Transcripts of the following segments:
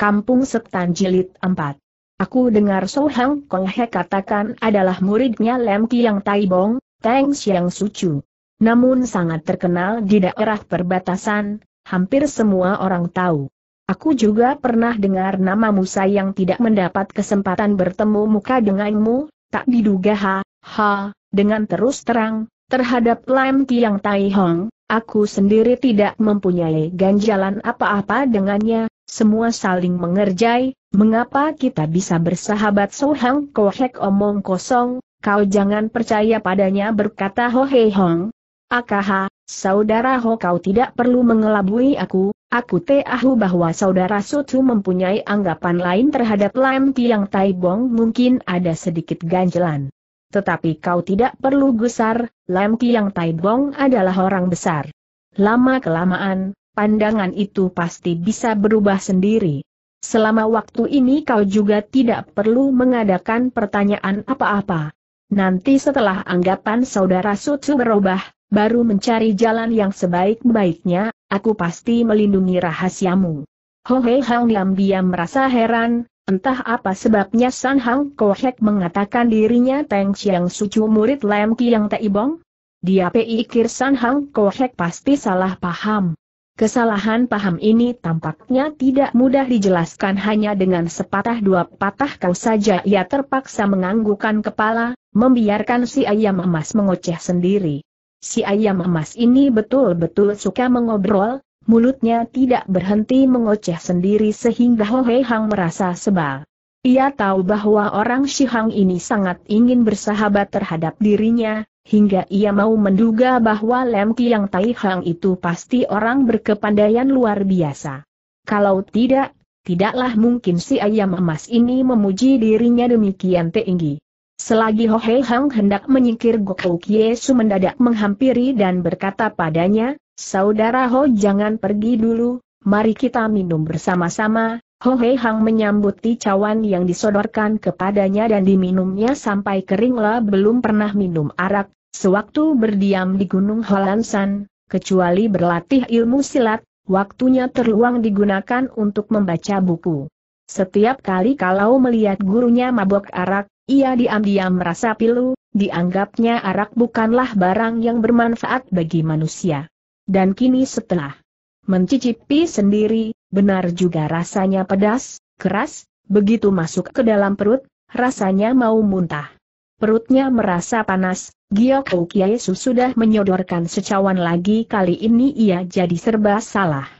Kampung Setan Jilid 4. Aku dengar So Hang Kong He katakan adalah muridnya Lem Kiang Taibong, Teng yang Sucu. Namun sangat terkenal di daerah perbatasan, hampir semua orang tahu. Aku juga pernah dengar nama Musa yang tidak mendapat kesempatan bertemu muka denganmu, tak diduga ha, ha, dengan terus terang, terhadap Lam Kiang Tai Hong, aku sendiri tidak mempunyai ganjalan apa-apa dengannya, semua saling mengerjai, mengapa kita bisa bersahabat Sohang Kohek omong kosong, kau jangan percaya padanya berkata Hei Hong. Akaha, saudara Ho kau tidak perlu mengelabui aku, aku tahu bahwa saudara Sutu mempunyai anggapan lain terhadap Lam Tiang Bong mungkin ada sedikit ganjelan. Tetapi kau tidak perlu gusar, Lam Tiang Bong adalah orang besar. Lama-kelamaan, pandangan itu pasti bisa berubah sendiri. Selama waktu ini kau juga tidak perlu mengadakan pertanyaan apa-apa. Nanti setelah anggapan saudara Sutsu berubah, baru mencari jalan yang sebaik-baiknya, aku pasti melindungi rahasiamu. Hei Hang diam-diam merasa heran, entah apa sebabnya San Hang Kohek mengatakan dirinya Teng Chiang Sucu murid Lam Kiang Taibong? Dia pikir San Hang Kohek pasti salah paham. Kesalahan paham ini tampaknya tidak mudah dijelaskan hanya dengan sepatah dua patah kau saja ia terpaksa menganggukan kepala, membiarkan si ayam emas mengoceh sendiri. Si ayam emas ini betul-betul suka mengobrol, mulutnya tidak berhenti mengoceh sendiri sehingga Ho Hei Hang merasa sebal. Ia tahu bahwa orang Shihang ini sangat ingin bersahabat terhadap dirinya, Hingga ia mau menduga bahwa Lem Kiang Tai Hang itu pasti orang berkepandaian luar biasa. Kalau tidak, tidaklah mungkin si ayam emas ini memuji dirinya demikian tinggi. Selagi Ho Hei Hang hendak menyingkir Gokou Kiesu mendadak menghampiri dan berkata padanya, Saudara Ho jangan pergi dulu, mari kita minum bersama-sama, Ho Hei Hang menyambuti cawan yang disodorkan kepadanya dan diminumnya sampai keringlah belum pernah minum arak, sewaktu berdiam di Gunung Holansan, kecuali berlatih ilmu silat, waktunya terluang digunakan untuk membaca buku. Setiap kali kalau melihat gurunya mabok arak, ia diam-diam merasa pilu, dianggapnya arak bukanlah barang yang bermanfaat bagi manusia. Dan kini setelah mencicipi sendiri, Benar juga rasanya pedas, keras, begitu masuk ke dalam perut, rasanya mau muntah. Perutnya merasa panas, Gyokou Kiesu sudah menyodorkan secawan lagi kali ini ia jadi serba salah.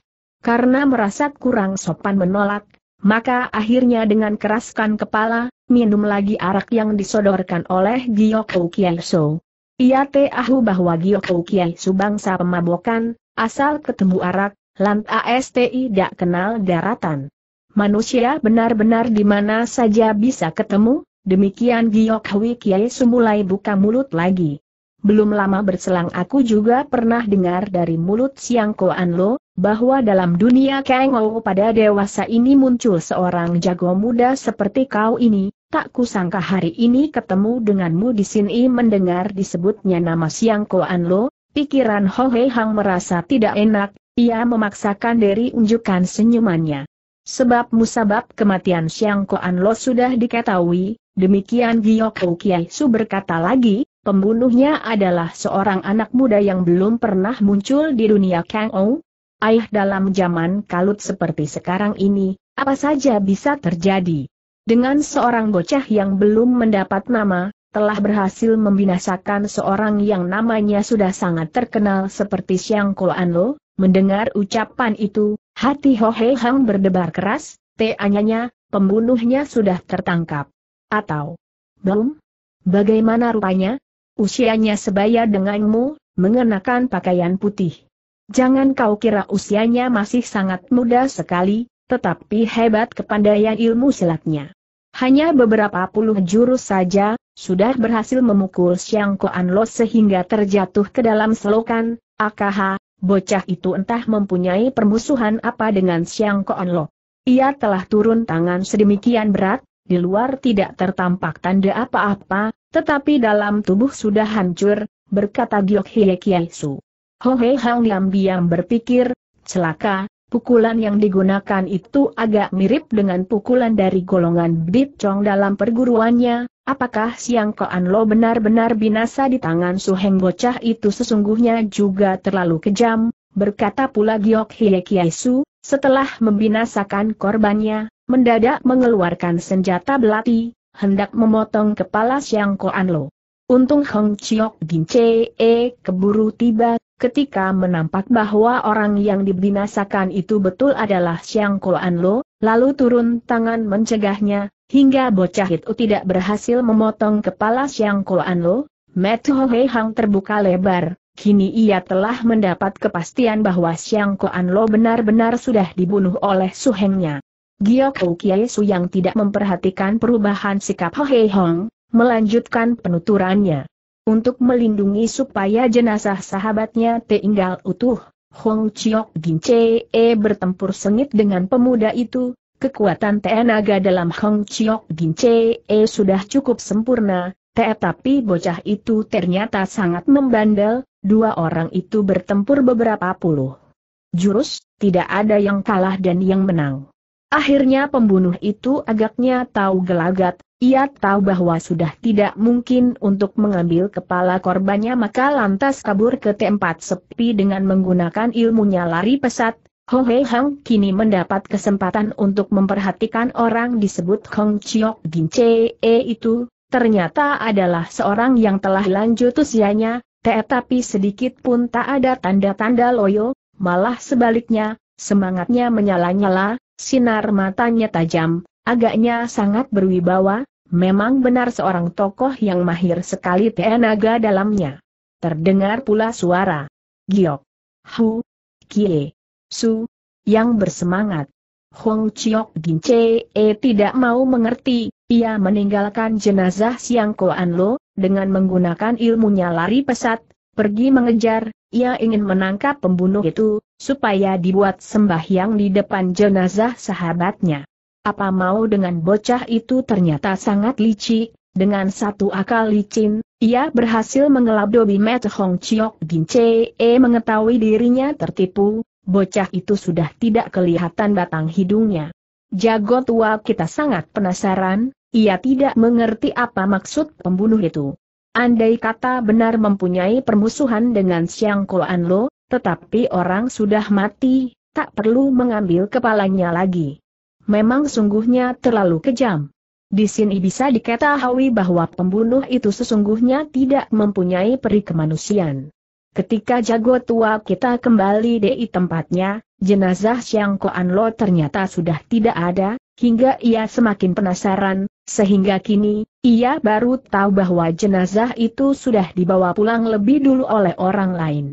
Karena merasa kurang sopan menolak, maka akhirnya dengan keraskan kepala, minum lagi arak yang disodorkan oleh Gyokou Kiesu. Ia tahu bahwa Gyokou Kiesu bangsa pemabokan, asal ketemu arak, Lant ASTI tidak kenal daratan. Manusia benar-benar di mana saja bisa ketemu, demikian Giok Hwi Kiai semulai buka mulut lagi. Belum lama berselang aku juga pernah dengar dari mulut Siang Koan Lo, bahwa dalam dunia Kang Ou pada dewasa ini muncul seorang jago muda seperti kau ini, tak kusangka hari ini ketemu denganmu di sini mendengar disebutnya nama Siang Koan Lo, pikiran Ho Hei Hang merasa tidak enak, ia memaksakan diri unjukkan senyumannya. Sebab musabab kematian Xiang Koan Lo sudah diketahui, demikian Giok Kiai Su berkata lagi, pembunuhnya adalah seorang anak muda yang belum pernah muncul di dunia Kang Ou. Ayah dalam zaman kalut seperti sekarang ini, apa saja bisa terjadi. Dengan seorang bocah yang belum mendapat nama, telah berhasil membinasakan seorang yang namanya sudah sangat terkenal seperti Xiang Koan Lo, Mendengar ucapan itu, hati Ho Hei Hang berdebar keras, teanyanya, pembunuhnya sudah tertangkap. Atau belum? Bagaimana rupanya? Usianya sebaya denganmu, mengenakan pakaian putih. Jangan kau kira usianya masih sangat muda sekali, tetapi hebat kepandaian ilmu silatnya. Hanya beberapa puluh jurus saja, sudah berhasil memukul Siang Koan Lo sehingga terjatuh ke dalam selokan, akaha, bocah itu entah mempunyai permusuhan apa dengan Siang Koan Lo. Ia telah turun tangan sedemikian berat, di luar tidak tertampak tanda apa-apa, tetapi dalam tubuh sudah hancur, berkata Giok Hye Kiai Su. Ho Hei Hang diam-diam berpikir, celaka, Pukulan yang digunakan itu agak mirip dengan pukulan dari golongan Bip Chong dalam perguruannya, apakah Siang Koan Lo benar-benar binasa di tangan Suheng Bocah itu sesungguhnya juga terlalu kejam, berkata pula Giok Hie Kiai Su, setelah membinasakan korbannya, mendadak mengeluarkan senjata belati, hendak memotong kepala Siang Koan Lo. Untung Hong Chiok Gince E eh, keburu tiba, Ketika menampak bahwa orang yang dibinasakan itu betul adalah Ko An Lo, lalu turun tangan mencegahnya, hingga bocah itu tidak berhasil memotong kepala An Koan Lo, Ho Hei Hang terbuka lebar, Kini ia telah mendapat kepastian bahwa Ko An Lo benar-benar sudah dibunuh oleh suhengnya. Giok Kiai Su yang tidak memperhatikan perubahan sikap Ho Hei Hong, melanjutkan penuturannya untuk melindungi supaya jenazah sahabatnya tinggal utuh. Hong Chiok Gin E bertempur sengit dengan pemuda itu, kekuatan tenaga dalam Hong Chiok Gin E sudah cukup sempurna, tetapi bocah itu ternyata sangat membandel, dua orang itu bertempur beberapa puluh jurus, tidak ada yang kalah dan yang menang. Akhirnya pembunuh itu agaknya tahu gelagat, ia tahu bahwa sudah tidak mungkin untuk mengambil kepala korbannya maka lantas kabur ke tempat sepi dengan menggunakan ilmunya lari pesat. Ho Hei Hang kini mendapat kesempatan untuk memperhatikan orang disebut Kong Chiok Gin e itu, ternyata adalah seorang yang telah lanjut usianya, tetapi sedikit pun tak ada tanda-tanda loyo, malah sebaliknya, semangatnya menyala-nyala, sinar matanya tajam, agaknya sangat berwibawa, Memang benar seorang tokoh yang mahir sekali tenaga dalamnya. Terdengar pula suara. Giok. Hu. Kie. Su. Yang bersemangat. Hong Chiok Gin e eh, tidak mau mengerti, ia meninggalkan jenazah Siang An Lo, dengan menggunakan ilmunya lari pesat, pergi mengejar, ia ingin menangkap pembunuh itu, supaya dibuat sembahyang di depan jenazah sahabatnya. Apa mau dengan bocah itu ternyata sangat licik, dengan satu akal licin, ia berhasil mengelap Dobi Met Hong Chiok Gin Che e mengetahui dirinya tertipu, bocah itu sudah tidak kelihatan batang hidungnya. Jago tua kita sangat penasaran, ia tidak mengerti apa maksud pembunuh itu. Andai kata benar mempunyai permusuhan dengan Siang An Lo, tetapi orang sudah mati, tak perlu mengambil kepalanya lagi memang sungguhnya terlalu kejam. Di sini bisa diketahui bahwa pembunuh itu sesungguhnya tidak mempunyai peri kemanusiaan. Ketika jago tua kita kembali di tempatnya, jenazah Xiang Anlo Lo ternyata sudah tidak ada, hingga ia semakin penasaran, sehingga kini, ia baru tahu bahwa jenazah itu sudah dibawa pulang lebih dulu oleh orang lain.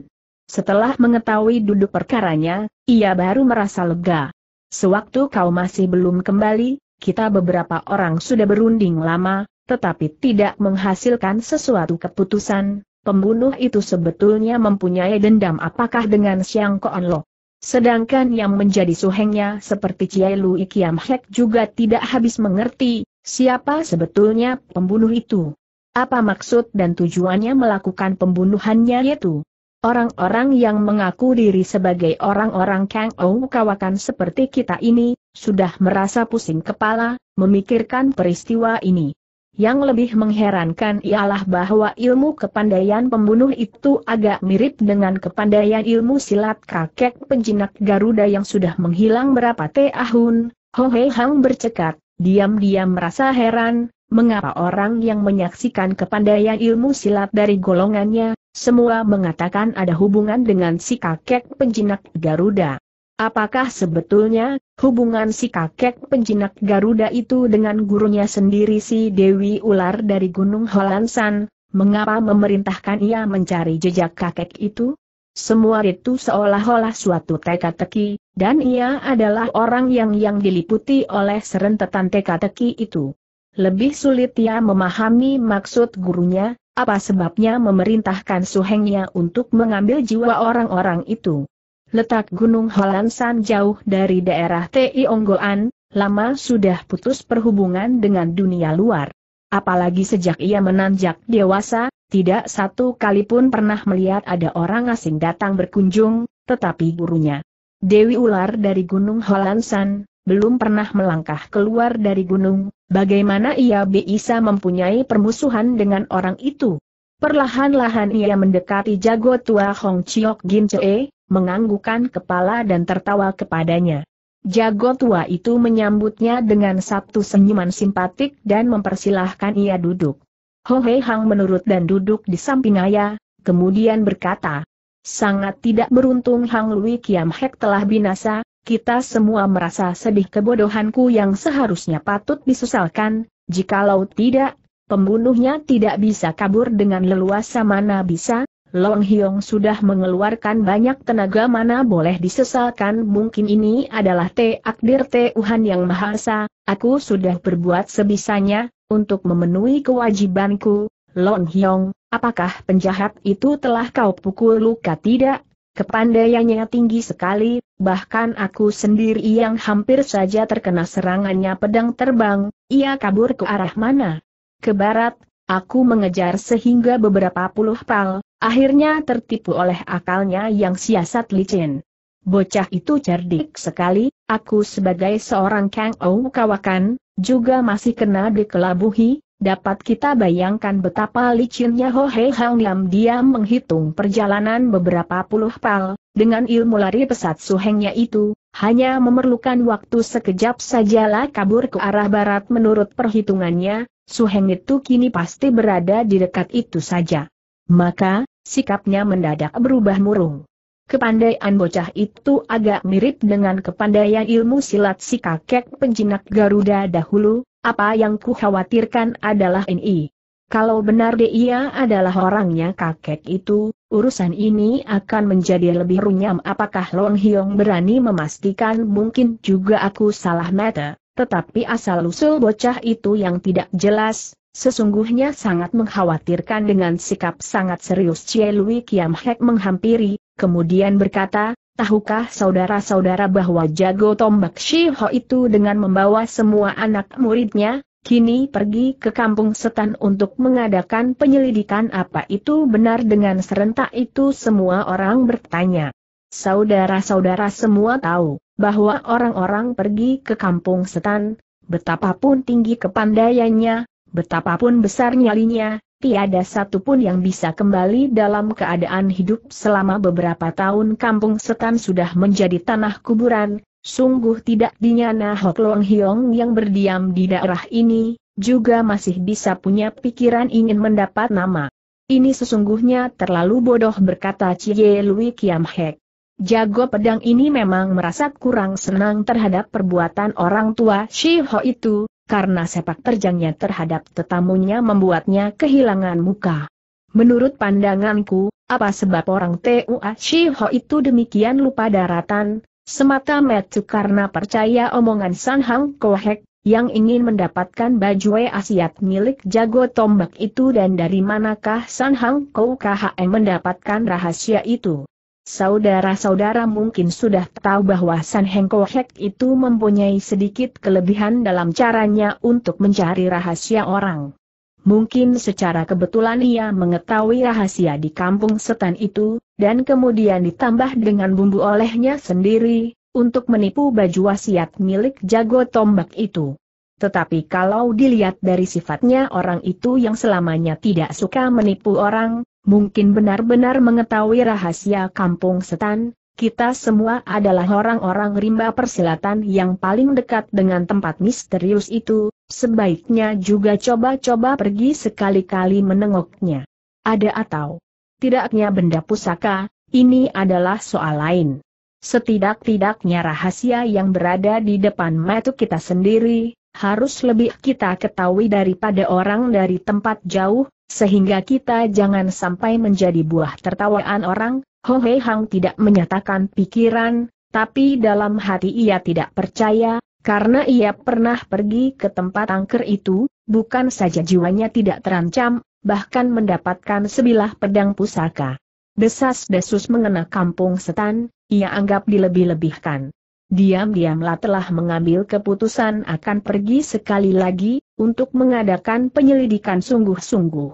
Setelah mengetahui duduk perkaranya, ia baru merasa lega sewaktu kau masih belum kembali, kita beberapa orang sudah berunding lama, tetapi tidak menghasilkan sesuatu keputusan, pembunuh itu sebetulnya mempunyai dendam apakah dengan Siang Koan Lo. Sedangkan yang menjadi suhengnya seperti Cie Lu Ikiam Hek juga tidak habis mengerti, siapa sebetulnya pembunuh itu. Apa maksud dan tujuannya melakukan pembunuhannya itu? Orang-orang yang mengaku diri sebagai orang-orang Kang Ou kawakan seperti kita ini, sudah merasa pusing kepala, memikirkan peristiwa ini. Yang lebih mengherankan ialah bahwa ilmu kepandaian pembunuh itu agak mirip dengan kepandaian ilmu silat kakek penjinak Garuda yang sudah menghilang berapa tahun. Hei Hang bercekat, diam-diam merasa heran, mengapa orang yang menyaksikan kepandaian ilmu silat dari golongannya, semua mengatakan ada hubungan dengan si kakek penjinak Garuda. Apakah sebetulnya hubungan si kakek penjinak Garuda itu dengan gurunya sendiri si Dewi Ular dari Gunung Holansan? Mengapa memerintahkan ia mencari jejak kakek itu? Semua itu seolah-olah suatu teka-teki, dan ia adalah orang yang yang diliputi oleh serentetan teka-teki itu. Lebih sulit ia memahami maksud gurunya, apa sebabnya memerintahkan suhengnya untuk mengambil jiwa orang-orang itu? Letak Gunung Holansan jauh dari daerah Ti Onggoan, lama sudah putus perhubungan dengan dunia luar. Apalagi sejak ia menanjak dewasa, tidak satu kali pun pernah melihat ada orang asing datang berkunjung, tetapi gurunya. Dewi Ular dari Gunung Holansan, belum pernah melangkah keluar dari gunung, bagaimana ia bisa mempunyai permusuhan dengan orang itu? Perlahan-lahan ia mendekati jago tua Hong Chiok Gin Chee, menganggukan kepala dan tertawa kepadanya. Jago tua itu menyambutnya dengan satu senyuman simpatik dan mempersilahkan ia duduk. Ho Hei Hang menurut dan duduk di samping ayah, kemudian berkata, Sangat tidak beruntung Hang Lui Kiam Hek telah binasa, kita semua merasa sedih kebodohanku yang seharusnya patut disesalkan, jikalau tidak, pembunuhnya tidak bisa kabur dengan leluasa mana bisa, Long Hyong sudah mengeluarkan banyak tenaga mana boleh disesalkan mungkin ini adalah takdir Tuhan yang Maha aku sudah berbuat sebisanya, untuk memenuhi kewajibanku, Long Hyong, apakah penjahat itu telah kau pukul luka tidak? Kepandaiannya tinggi sekali, bahkan aku sendiri yang hampir saja terkena serangannya pedang terbang, ia kabur ke arah mana? Ke barat, aku mengejar sehingga beberapa puluh pal, akhirnya tertipu oleh akalnya yang siasat licin. Bocah itu cerdik sekali, aku sebagai seorang Kang Ou Kawakan, juga masih kena dikelabuhi, Dapat kita bayangkan betapa licinnya Ho Hei Hang Niam diam menghitung perjalanan beberapa puluh pal, dengan ilmu lari pesat suhengnya itu, hanya memerlukan waktu sekejap sajalah kabur ke arah barat menurut perhitungannya, suheng itu kini pasti berada di dekat itu saja. Maka, sikapnya mendadak berubah murung. Kepandaian bocah itu agak mirip dengan kepandaian ilmu silat si kakek penjinak Garuda dahulu, apa yang kukhawatirkan adalah ini. Kalau benar dia adalah orangnya kakek itu, urusan ini akan menjadi lebih runyam apakah Long Hyong berani memastikan mungkin juga aku salah mata, tetapi asal-usul bocah itu yang tidak jelas, sesungguhnya sangat mengkhawatirkan dengan sikap sangat serius Cie Lui Kiam Hek menghampiri, kemudian berkata, Tahukah saudara-saudara bahwa jago tombak Shiho itu dengan membawa semua anak muridnya, kini pergi ke kampung setan untuk mengadakan penyelidikan apa itu benar dengan serentak itu semua orang bertanya. Saudara-saudara semua tahu, bahwa orang-orang pergi ke kampung setan, betapapun tinggi kepandaiannya, betapapun besar nyalinya, tiada satupun yang bisa kembali dalam keadaan hidup selama beberapa tahun kampung setan sudah menjadi tanah kuburan, sungguh tidak dinyana Hok Long Hiong yang berdiam di daerah ini, juga masih bisa punya pikiran ingin mendapat nama. Ini sesungguhnya terlalu bodoh berkata Cie Lui Kiam Hek. Jago pedang ini memang merasa kurang senang terhadap perbuatan orang tua Shi Ho itu, karena sepak terjangnya terhadap tetamunya membuatnya kehilangan muka. Menurut pandanganku, apa sebab orang Tua Shiho itu demikian lupa daratan, semata metu karena percaya omongan San Hang Kohek, yang ingin mendapatkan baju asiat milik jago tombak itu dan dari manakah San Hang Kohek mendapatkan rahasia itu. Saudara-saudara mungkin sudah tahu bahwa San Heng Hek itu mempunyai sedikit kelebihan dalam caranya untuk mencari rahasia orang. Mungkin secara kebetulan ia mengetahui rahasia di kampung setan itu, dan kemudian ditambah dengan bumbu olehnya sendiri, untuk menipu baju wasiat milik jago tombak itu. Tetapi kalau dilihat dari sifatnya orang itu yang selamanya tidak suka menipu orang, mungkin benar-benar mengetahui rahasia kampung setan, kita semua adalah orang-orang rimba persilatan yang paling dekat dengan tempat misterius itu, sebaiknya juga coba-coba pergi sekali-kali menengoknya. Ada atau tidaknya benda pusaka, ini adalah soal lain. Setidak-tidaknya rahasia yang berada di depan metu kita sendiri, harus lebih kita ketahui daripada orang dari tempat jauh, sehingga kita jangan sampai menjadi buah tertawaan orang, Ho Hei Hang tidak menyatakan pikiran, tapi dalam hati ia tidak percaya, karena ia pernah pergi ke tempat angker itu, bukan saja jiwanya tidak terancam, bahkan mendapatkan sebilah pedang pusaka. Desas-desus mengena kampung setan, ia anggap dilebih-lebihkan diam-diamlah telah mengambil keputusan akan pergi sekali lagi, untuk mengadakan penyelidikan sungguh-sungguh.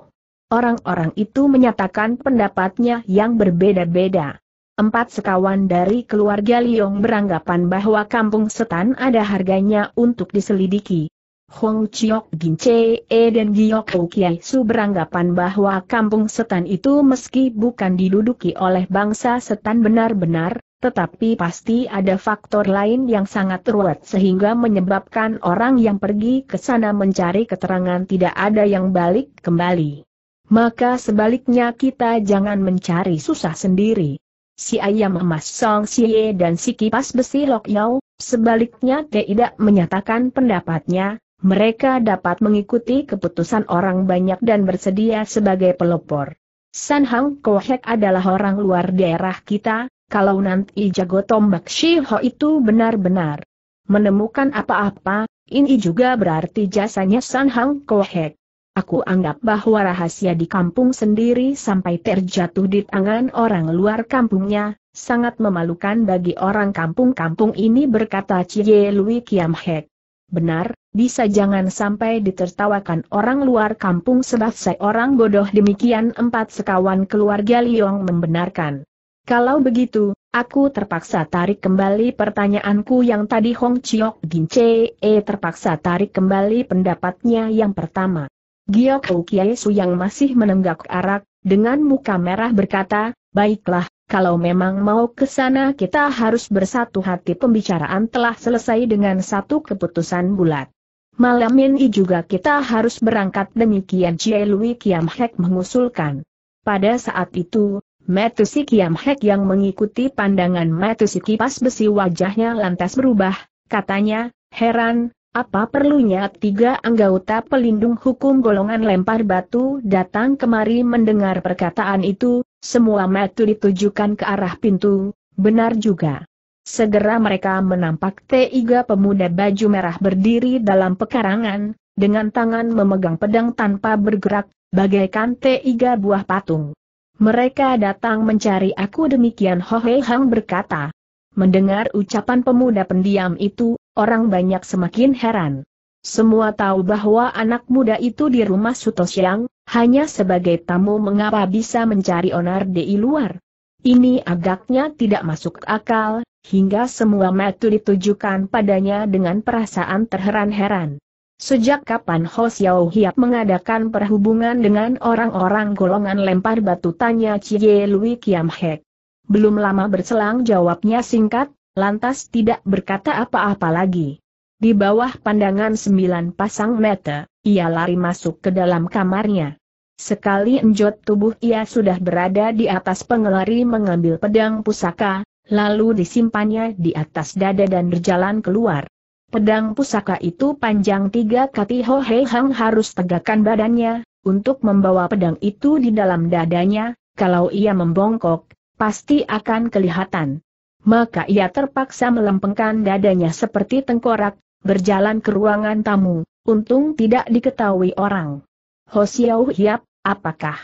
Orang-orang itu menyatakan pendapatnya yang berbeda-beda. Empat sekawan dari keluarga Liong beranggapan bahwa kampung setan ada harganya untuk diselidiki. Hong Chiok Gin Che e dan Giok Ho Kiai Su beranggapan bahwa kampung setan itu meski bukan diduduki oleh bangsa setan benar-benar, tetapi pasti ada faktor lain yang sangat ruwet sehingga menyebabkan orang yang pergi ke sana mencari keterangan tidak ada yang balik kembali. Maka sebaliknya kita jangan mencari susah sendiri. Si ayam emas Song Xie dan si kipas besi Lok Yao, sebaliknya tidak menyatakan pendapatnya, mereka dapat mengikuti keputusan orang banyak dan bersedia sebagai pelopor. San Hang Kohek adalah orang luar daerah kita, kalau nanti jago tombak Shiho itu benar-benar menemukan apa-apa, ini juga berarti jasanya San Hang Kohek. Aku anggap bahwa rahasia di kampung sendiri sampai terjatuh di tangan orang luar kampungnya, sangat memalukan bagi orang kampung-kampung ini berkata Cie Lui Kiam Hek. Benar, bisa jangan sampai ditertawakan orang luar kampung sebab seorang bodoh demikian empat sekawan keluarga Liong membenarkan. Kalau begitu, aku terpaksa tarik kembali pertanyaanku yang tadi Hong Chiok Che E terpaksa tarik kembali pendapatnya yang pertama. Gioko Kiesu yang masih menenggak arak, dengan muka merah berkata, baiklah, kalau memang mau ke sana kita harus bersatu hati pembicaraan telah selesai dengan satu keputusan bulat. Malam ini juga kita harus berangkat demikian Jie Lui Kiam Hek mengusulkan. Pada saat itu, Metusi Kiam Hek yang mengikuti pandangan Metusi kipas besi wajahnya lantas berubah, katanya, heran, apa perlunya tiga anggota pelindung hukum golongan lempar batu datang kemari mendengar perkataan itu, semua Metu ditujukan ke arah pintu, benar juga. Segera mereka menampak tiga pemuda baju merah berdiri dalam pekarangan, dengan tangan memegang pedang tanpa bergerak, bagaikan tiga buah patung. Mereka datang mencari aku demikian Ho Hei Hang berkata. Mendengar ucapan pemuda pendiam itu, orang banyak semakin heran. Semua tahu bahwa anak muda itu di rumah Suto Siang, hanya sebagai tamu mengapa bisa mencari onar di luar. Ini agaknya tidak masuk akal, hingga semua metu ditujukan padanya dengan perasaan terheran-heran. Sejak kapan Ho Xiao Hiap mengadakan perhubungan dengan orang-orang golongan lempar batu tanya Cie Lui Kiam Hek. Belum lama berselang jawabnya singkat, lantas tidak berkata apa-apa lagi. Di bawah pandangan sembilan pasang mata, ia lari masuk ke dalam kamarnya. Sekali enjot tubuh ia sudah berada di atas pengelari mengambil pedang pusaka, lalu disimpannya di atas dada dan berjalan keluar. Pedang pusaka itu panjang tiga kati. Ho Hei Hang harus tegakkan badannya, untuk membawa pedang itu di dalam dadanya, kalau ia membongkok, pasti akan kelihatan. Maka ia terpaksa melempengkan dadanya seperti tengkorak, berjalan ke ruangan tamu, untung tidak diketahui orang. Ho Xiao Hiap, apakah?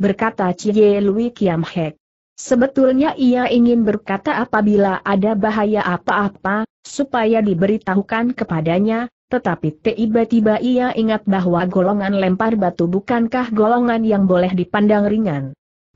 Berkata Cie Lui Kiam Hek. Sebetulnya ia ingin berkata apabila ada bahaya apa-apa, supaya diberitahukan kepadanya, tetapi tiba-tiba ia ingat bahwa golongan lempar batu bukankah golongan yang boleh dipandang ringan.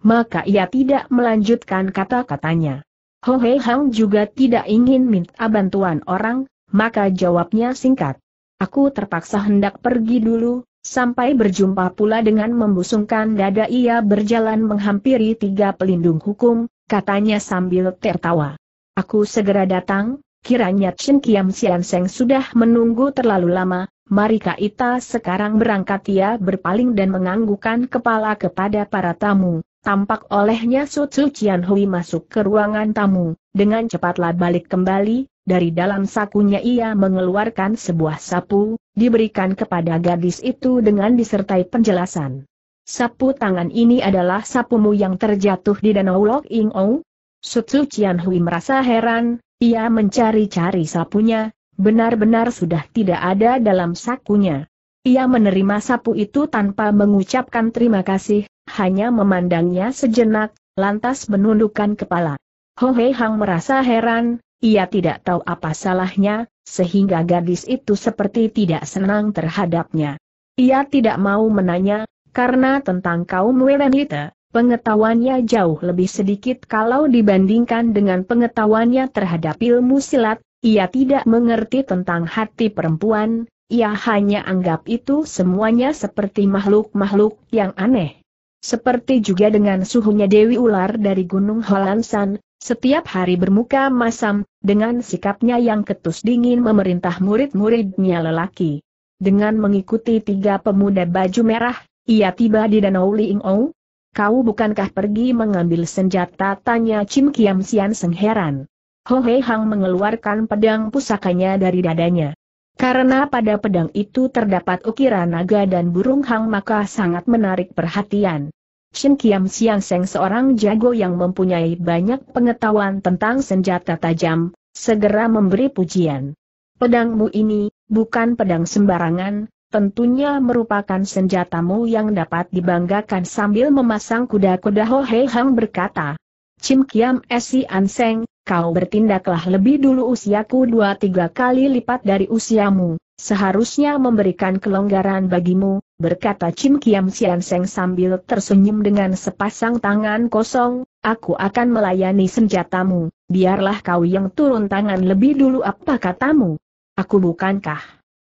Maka ia tidak melanjutkan kata-katanya. Ho Hei Hang juga tidak ingin minta bantuan orang, maka jawabnya singkat. Aku terpaksa hendak pergi dulu, Sampai berjumpa pula dengan membusungkan dada ia berjalan menghampiri tiga pelindung hukum, katanya sambil tertawa. Aku segera datang, kiranya Chen Kiam Sian Seng sudah menunggu terlalu lama, mari kita sekarang berangkat ia berpaling dan menganggukkan kepala kepada para tamu. Tampak olehnya Su Tsu Hui masuk ke ruangan tamu, dengan cepatlah balik kembali, dari dalam sakunya ia mengeluarkan sebuah sapu, diberikan kepada gadis itu dengan disertai penjelasan. Sapu tangan ini adalah sapumu yang terjatuh di Danau Lok Ing Su Sutsu Cian Hui merasa heran, ia mencari-cari sapunya, benar-benar sudah tidak ada dalam sakunya. Ia menerima sapu itu tanpa mengucapkan terima kasih, hanya memandangnya sejenak, lantas menundukkan kepala. Ho Hei Hang merasa heran, ia tidak tahu apa salahnya, sehingga gadis itu seperti tidak senang terhadapnya. Ia tidak mau menanya, karena tentang kaum Werenite, pengetahuannya jauh lebih sedikit kalau dibandingkan dengan pengetahuannya terhadap ilmu silat, ia tidak mengerti tentang hati perempuan, ia hanya anggap itu semuanya seperti makhluk-makhluk yang aneh. Seperti juga dengan suhunya Dewi Ular dari Gunung Holansan, setiap hari bermuka masam, dengan sikapnya yang ketus dingin memerintah murid-muridnya lelaki. Dengan mengikuti tiga pemuda baju merah, ia tiba di Danau Liingou. Kau bukankah pergi mengambil senjata? Tanya Chim Kiam Sian Seng heran. Ho Hei Hang mengeluarkan pedang pusakanya dari dadanya. Karena pada pedang itu terdapat ukiran naga dan burung hang maka sangat menarik perhatian. Shin Kiam Siang Seng seorang jago yang mempunyai banyak pengetahuan tentang senjata tajam, segera memberi pujian. Pedangmu ini, bukan pedang sembarangan, tentunya merupakan senjatamu yang dapat dibanggakan sambil memasang kuda-kuda Ho Hei Hang berkata. Chin Kiam Esi Anseng, kau bertindaklah lebih dulu usiaku dua tiga kali lipat dari usiamu, Seharusnya memberikan kelonggaran bagimu, berkata Cim Kiam Sian Seng sambil tersenyum dengan sepasang tangan kosong, aku akan melayani senjatamu, biarlah kau yang turun tangan lebih dulu apa katamu. Aku bukankah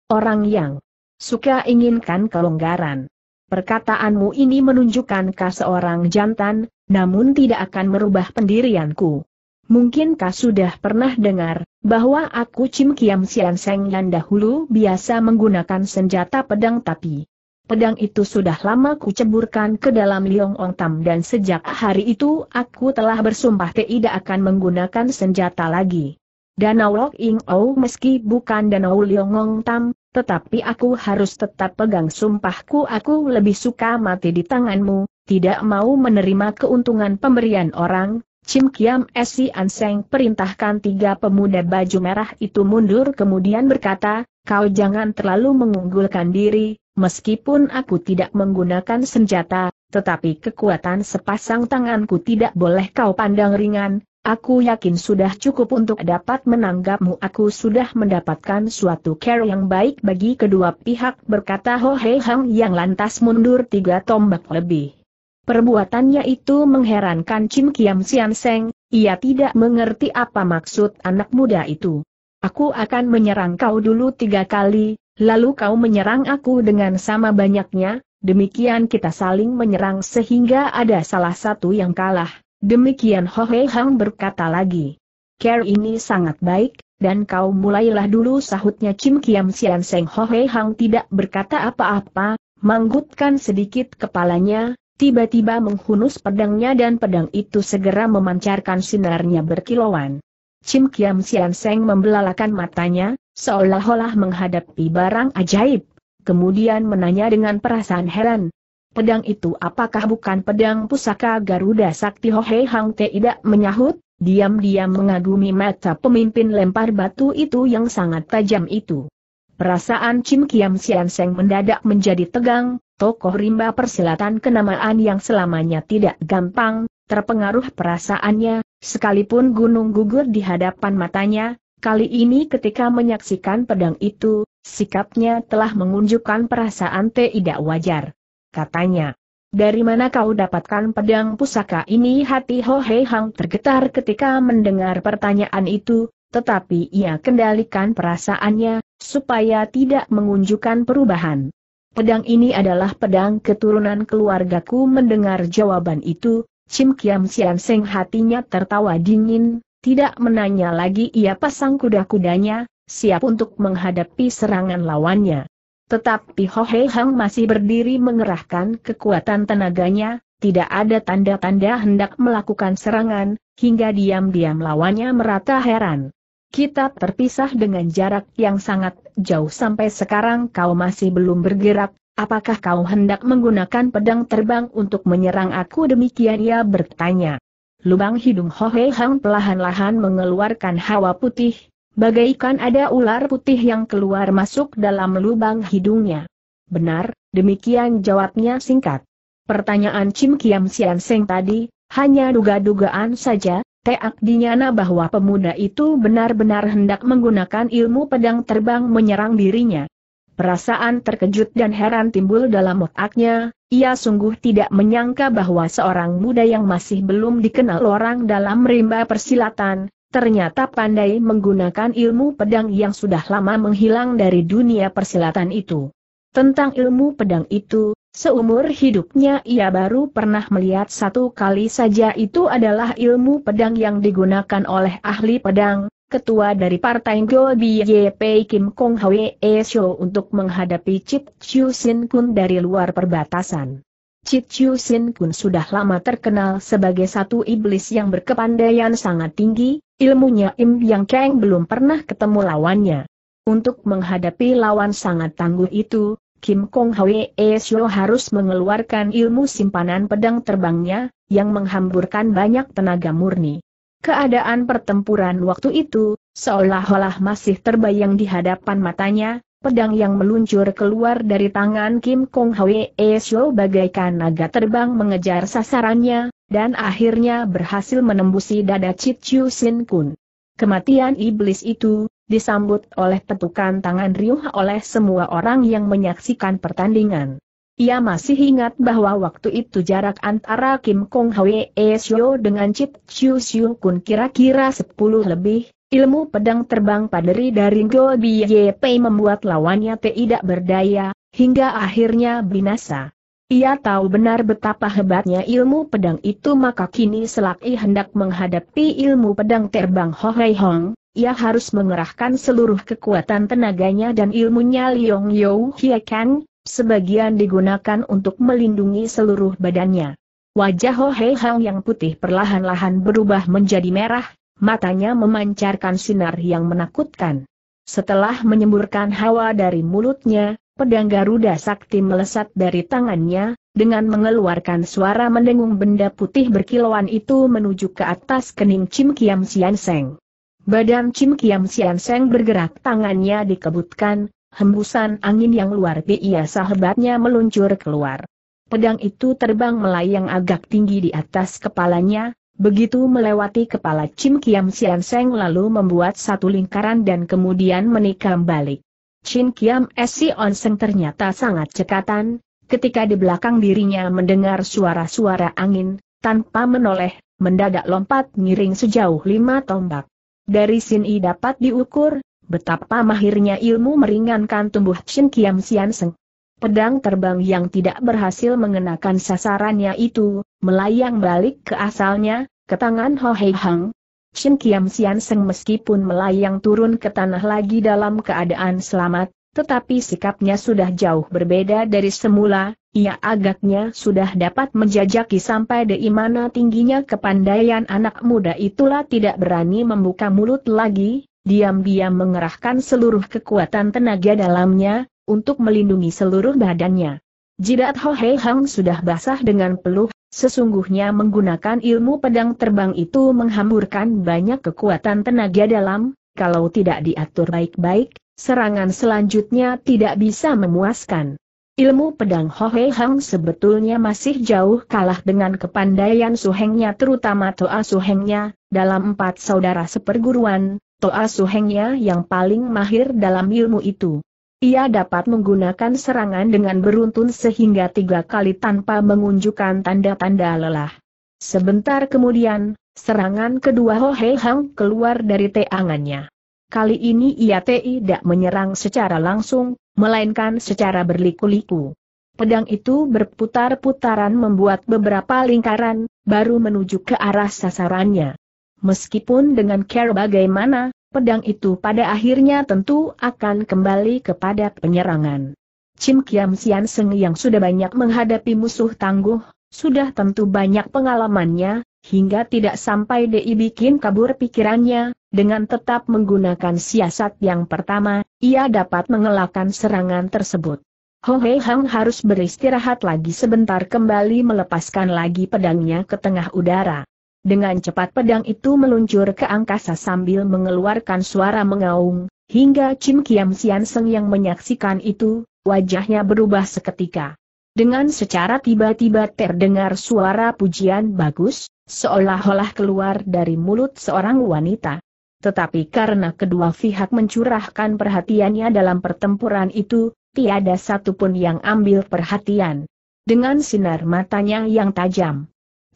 orang yang suka inginkan kelonggaran. Perkataanmu ini menunjukkan kau seorang jantan, namun tidak akan merubah pendirianku. Mungkinkah sudah pernah dengar, bahwa aku Cim Kiam Sian Seng yang dahulu biasa menggunakan senjata pedang tapi Pedang itu sudah lama kuceburkan ke dalam Liong Ong Tam dan sejak hari itu aku telah bersumpah tidak akan menggunakan senjata lagi. Danau Lok Ing Ou meski bukan Danau Liong Ong Tam, tetapi aku harus tetap pegang sumpahku aku lebih suka mati di tanganmu, tidak mau menerima keuntungan pemberian orang, Chim Kiam Si Anseng perintahkan tiga pemuda baju merah itu mundur kemudian berkata, kau jangan terlalu mengunggulkan diri, meskipun aku tidak menggunakan senjata, tetapi kekuatan sepasang tanganku tidak boleh kau pandang ringan, aku yakin sudah cukup untuk dapat menanggapmu aku sudah mendapatkan suatu care yang baik bagi kedua pihak berkata Ho Hei Hang yang lantas mundur tiga tombak lebih. Perbuatannya itu mengherankan Kim Kiam Sian Seng, ia tidak mengerti apa maksud anak muda itu. Aku akan menyerang kau dulu tiga kali, lalu kau menyerang aku dengan sama banyaknya, demikian kita saling menyerang sehingga ada salah satu yang kalah. Demikian Ho Hei Hang berkata lagi. Care ini sangat baik, dan kau mulailah dulu sahutnya Kim Kiam Sian Seng Ho Hei Hang tidak berkata apa-apa, manggutkan sedikit kepalanya, tiba-tiba menghunus pedangnya dan pedang itu segera memancarkan sinarnya berkilauan. Chim Kiam Sian Seng membelalakan matanya, seolah-olah menghadapi barang ajaib, kemudian menanya dengan perasaan heran. Pedang itu apakah bukan pedang pusaka Garuda Sakti Hohe Hang Te tidak menyahut, diam-diam mengagumi mata pemimpin lempar batu itu yang sangat tajam itu. Perasaan Chim Kiam Sian Seng mendadak menjadi tegang, tokoh rimba persilatan kenamaan yang selamanya tidak gampang, terpengaruh perasaannya, sekalipun gunung gugur di hadapan matanya, Kali ini ketika menyaksikan pedang itu, sikapnya telah mengunjukkan perasaan tidak wajar. Katanya, dari mana kau dapatkan pedang pusaka ini hati Ho Hei Hang tergetar ketika mendengar pertanyaan itu, tetapi ia kendalikan perasaannya, supaya tidak mengunjukkan perubahan. Pedang ini adalah pedang keturunan keluargaku mendengar jawaban itu, Cim Kiam Sian Seng hatinya tertawa dingin, tidak menanya lagi ia pasang kuda-kudanya, siap untuk menghadapi serangan lawannya. Tetapi Ho Hei Hang masih berdiri mengerahkan kekuatan tenaganya, tidak ada tanda-tanda hendak melakukan serangan, hingga diam-diam lawannya merata heran. Kita terpisah dengan jarak yang sangat jauh sampai sekarang kau masih belum bergerak, apakah kau hendak menggunakan pedang terbang untuk menyerang aku demikian ia bertanya. Lubang hidung Hohe Hang pelahan-lahan mengeluarkan hawa putih, bagaikan ada ular putih yang keluar masuk dalam lubang hidungnya. Benar, demikian jawabnya singkat. Pertanyaan Cim Kiam Sian Seng tadi, hanya duga-dugaan saja, Teak dinyana bahwa pemuda itu benar-benar hendak menggunakan ilmu pedang terbang menyerang dirinya. Perasaan terkejut dan heran timbul dalam otaknya, ia sungguh tidak menyangka bahwa seorang muda yang masih belum dikenal orang dalam rimba persilatan, ternyata pandai menggunakan ilmu pedang yang sudah lama menghilang dari dunia persilatan itu. Tentang ilmu pedang itu, seumur hidupnya ia baru pernah melihat satu kali saja itu adalah ilmu pedang yang digunakan oleh ahli pedang, ketua dari Partai Gobi YP Kim Kong Hwe e Show untuk menghadapi Chit Chiu Sin Kun dari luar perbatasan. Chit Chiu Sin Kun sudah lama terkenal sebagai satu iblis yang berkepandaian sangat tinggi, ilmunya Im Yang Kang belum pernah ketemu lawannya. Untuk menghadapi lawan sangat tangguh itu, Kim Kong Hwee Shio harus mengeluarkan ilmu simpanan pedang terbangnya, yang menghamburkan banyak tenaga murni. Keadaan pertempuran waktu itu, seolah-olah masih terbayang di hadapan matanya, pedang yang meluncur keluar dari tangan Kim Kong Hwee Shio bagaikan naga terbang mengejar sasarannya, dan akhirnya berhasil menembusi dada Chit Chiu Sin Kun. Kematian iblis itu, disambut oleh petukan tangan riuh oleh semua orang yang menyaksikan pertandingan. Ia masih ingat bahwa waktu itu jarak antara Kim Kong Hwee e Shio dengan Chit Chiu Shio Kun kira-kira 10 lebih, ilmu pedang terbang paderi dari Go Pei membuat lawannya tidak berdaya, hingga akhirnya binasa. Ia tahu benar betapa hebatnya ilmu pedang itu maka kini Selaki hendak menghadapi ilmu pedang terbang Ho Hei Hong, ia harus mengerahkan seluruh kekuatan tenaganya dan ilmunya Liong Yau kan? sebagian digunakan untuk melindungi seluruh badannya. Wajah Ho Hei Hang yang putih perlahan-lahan berubah menjadi merah, matanya memancarkan sinar yang menakutkan. Setelah menyemburkan hawa dari mulutnya, pedang Garuda Sakti melesat dari tangannya, dengan mengeluarkan suara mendengung benda putih berkilauan itu menuju ke atas kening Chim Kiam Sian Seng. Badan Chim Kiam Sian Seng bergerak tangannya dikebutkan, hembusan angin yang luar biasa hebatnya meluncur keluar. Pedang itu terbang melayang agak tinggi di atas kepalanya, begitu melewati kepala Chim Kiam Sian Seng lalu membuat satu lingkaran dan kemudian menikam balik. Cim Kiam Si On Seng ternyata sangat cekatan, ketika di belakang dirinya mendengar suara-suara angin, tanpa menoleh, mendadak lompat miring sejauh lima tombak. Dari sini dapat diukur, betapa mahirnya ilmu meringankan tumbuh Shin Kiam Sian Seng. Pedang terbang yang tidak berhasil mengenakan sasarannya itu, melayang balik ke asalnya, ke tangan Ho Hei Hang. Shin Kiam Sian Seng meskipun melayang turun ke tanah lagi dalam keadaan selamat, tetapi sikapnya sudah jauh berbeda dari semula, ia agaknya sudah dapat menjajaki sampai di mana tingginya kepandaian anak muda itulah tidak berani membuka mulut lagi, diam-diam mengerahkan seluruh kekuatan tenaga dalamnya, untuk melindungi seluruh badannya. Jidat Ho Hei Hang sudah basah dengan peluh, sesungguhnya menggunakan ilmu pedang terbang itu menghamburkan banyak kekuatan tenaga dalam, kalau tidak diatur baik-baik, serangan selanjutnya tidak bisa memuaskan. Ilmu pedang Hohe Hang sebetulnya masih jauh kalah dengan kepandaian suhengnya terutama Toa Suhengnya, dalam empat saudara seperguruan, Toa Suhengnya yang paling mahir dalam ilmu itu. Ia dapat menggunakan serangan dengan beruntun sehingga tiga kali tanpa mengunjukkan tanda-tanda lelah. Sebentar kemudian, serangan kedua Hohe Hang keluar dari teangannya. Kali ini ia tidak menyerang secara langsung, melainkan secara berliku-liku. Pedang itu berputar-putaran membuat beberapa lingkaran, baru menuju ke arah sasarannya. Meskipun dengan care bagaimana, pedang itu pada akhirnya tentu akan kembali kepada penyerangan. Chim Kiam Sian Seng yang sudah banyak menghadapi musuh tangguh, sudah tentu banyak pengalamannya, hingga tidak sampai di bikin kabur pikirannya, dengan tetap menggunakan siasat yang pertama, ia dapat mengelakkan serangan tersebut. Ho Hei Hang harus beristirahat lagi sebentar kembali melepaskan lagi pedangnya ke tengah udara. Dengan cepat pedang itu meluncur ke angkasa sambil mengeluarkan suara mengaung, hingga Cim Kiam Sian Seng yang menyaksikan itu, wajahnya berubah seketika. Dengan secara tiba-tiba terdengar suara pujian bagus, seolah-olah keluar dari mulut seorang wanita tetapi karena kedua pihak mencurahkan perhatiannya dalam pertempuran itu, tiada satupun yang ambil perhatian. Dengan sinar matanya yang tajam,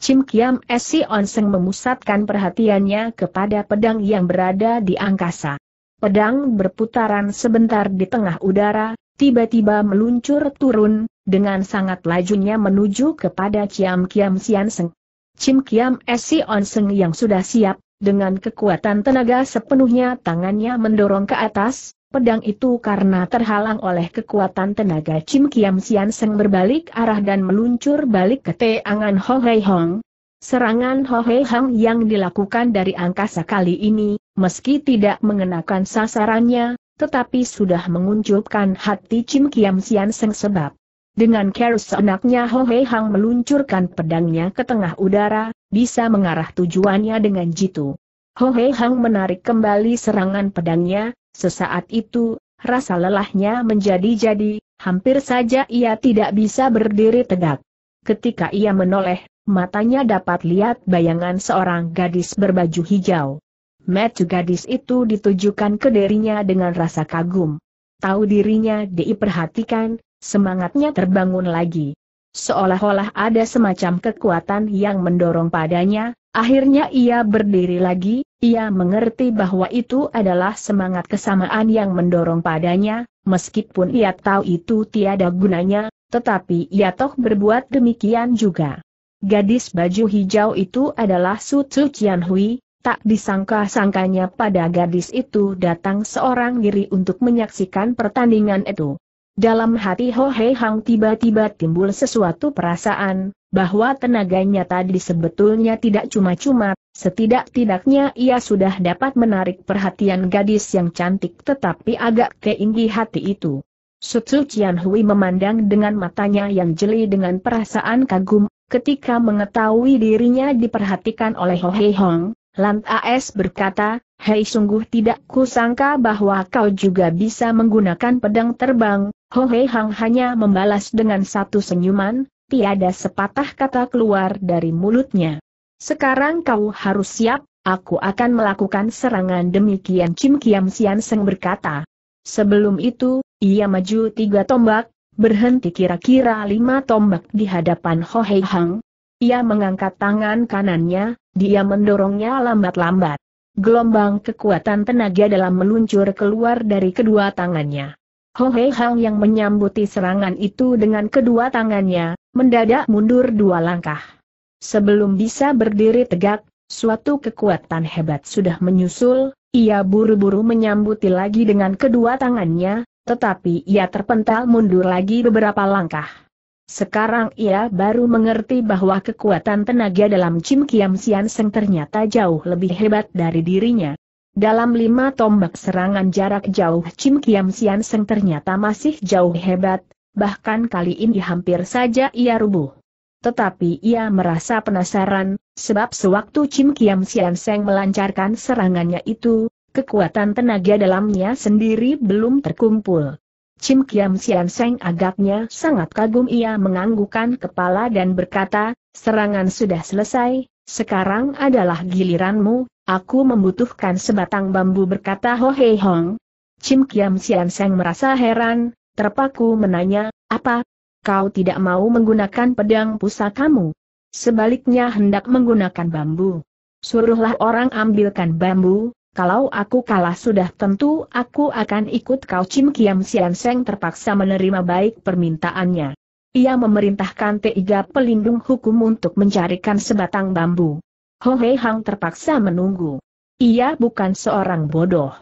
Chim Kiam Si Onseng memusatkan perhatiannya kepada pedang yang berada di angkasa. Pedang berputaran sebentar di tengah udara, tiba-tiba meluncur turun, dengan sangat lajunya menuju kepada Chiam Kiam Sian Seng. Chim Kiam Si Onseng yang sudah siap, dengan kekuatan tenaga sepenuhnya tangannya mendorong ke atas, pedang itu karena terhalang oleh kekuatan tenaga Chim Kiam Sian Seng berbalik arah dan meluncur balik ke teangan Ho Hei Hong. Serangan Ho Hei Hong yang dilakukan dari angkasa kali ini, meski tidak mengenakan sasarannya, tetapi sudah menguncupkan hati Chim Kiam Sian Seng sebab dengan Carus seenaknya Ho Hei Hang meluncurkan pedangnya ke tengah udara, bisa mengarah tujuannya dengan jitu. Ho Hei Hang menarik kembali serangan pedangnya, sesaat itu, rasa lelahnya menjadi-jadi, hampir saja ia tidak bisa berdiri tegak. Ketika ia menoleh, matanya dapat lihat bayangan seorang gadis berbaju hijau. Metu gadis itu ditujukan ke dirinya dengan rasa kagum. Tahu dirinya diperhatikan, Semangatnya terbangun lagi. Seolah-olah ada semacam kekuatan yang mendorong padanya, akhirnya ia berdiri lagi, ia mengerti bahwa itu adalah semangat kesamaan yang mendorong padanya, meskipun ia tahu itu tiada gunanya, tetapi ia toh berbuat demikian juga. Gadis baju hijau itu adalah Su Tzu tak disangka-sangkanya pada gadis itu datang seorang diri untuk menyaksikan pertandingan itu. Dalam hati Ho Hei Hang tiba-tiba timbul sesuatu perasaan, bahwa tenaganya tadi sebetulnya tidak cuma-cuma, setidak-tidaknya ia sudah dapat menarik perhatian gadis yang cantik tetapi agak keinggi hati itu. Sutsu Cian Hui memandang dengan matanya yang jeli dengan perasaan kagum, ketika mengetahui dirinya diperhatikan oleh Ho Hei Hong, Lant AS berkata, Hei sungguh tidak kusangka bahwa kau juga bisa menggunakan pedang terbang, Ho Hei Hang hanya membalas dengan satu senyuman, tiada sepatah kata keluar dari mulutnya. Sekarang kau harus siap, aku akan melakukan serangan demikian Kim Kiam Sian Seng berkata. Sebelum itu, ia maju tiga tombak, berhenti kira-kira lima tombak di hadapan Ho Hei Hang. Ia mengangkat tangan kanannya, dia mendorongnya lambat-lambat. Gelombang kekuatan tenaga dalam meluncur keluar dari kedua tangannya. Ho Hei Hang yang menyambuti serangan itu dengan kedua tangannya, mendadak mundur dua langkah. Sebelum bisa berdiri tegak, suatu kekuatan hebat sudah menyusul, ia buru-buru menyambuti lagi dengan kedua tangannya, tetapi ia terpental mundur lagi beberapa langkah. Sekarang ia baru mengerti bahwa kekuatan tenaga dalam Chim Kiam Sian Seng ternyata jauh lebih hebat dari dirinya. Dalam lima tombak serangan jarak jauh Chim Kiam Sian Seng ternyata masih jauh hebat, bahkan kali ini hampir saja ia rubuh. Tetapi ia merasa penasaran, sebab sewaktu Chim Kiam Sian Seng melancarkan serangannya itu, kekuatan tenaga dalamnya sendiri belum terkumpul. Chim Kiam Sian Seng agaknya sangat kagum ia menganggukan kepala dan berkata, serangan sudah selesai, sekarang adalah giliranmu, Aku membutuhkan sebatang bambu berkata Ho Hei Hong. Chim Kiam Sian Seng merasa heran, terpaku menanya, apa? Kau tidak mau menggunakan pedang pusakamu? Sebaliknya hendak menggunakan bambu. Suruhlah orang ambilkan bambu, kalau aku kalah sudah tentu aku akan ikut kau Chim Kiam Sian Seng terpaksa menerima baik permintaannya. Ia memerintahkan tiga pelindung hukum untuk mencarikan sebatang bambu. Ho Hei Hang terpaksa menunggu. Ia bukan seorang bodoh.